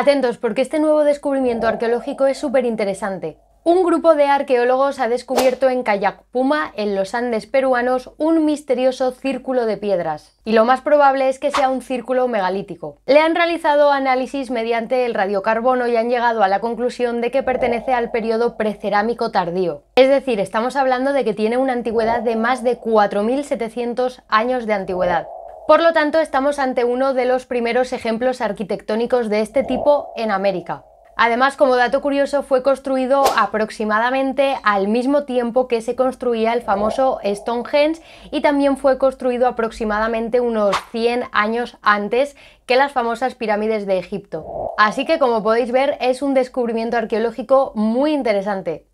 Atentos porque este nuevo descubrimiento oh. arqueológico es súper interesante. Un grupo de arqueólogos ha descubierto en Cayacpuma, en los Andes peruanos, un misterioso círculo de piedras. Y lo más probable es que sea un círculo megalítico. Le han realizado análisis mediante el radiocarbono y han llegado a la conclusión de que pertenece al periodo precerámico tardío. Es decir, estamos hablando de que tiene una antigüedad de más de 4.700 años de antigüedad. Por lo tanto, estamos ante uno de los primeros ejemplos arquitectónicos de este tipo en América. Además, como dato curioso, fue construido aproximadamente al mismo tiempo que se construía el famoso Stonehenge y también fue construido aproximadamente unos 100 años antes que las famosas pirámides de Egipto. Así que, como podéis ver, es un descubrimiento arqueológico muy interesante.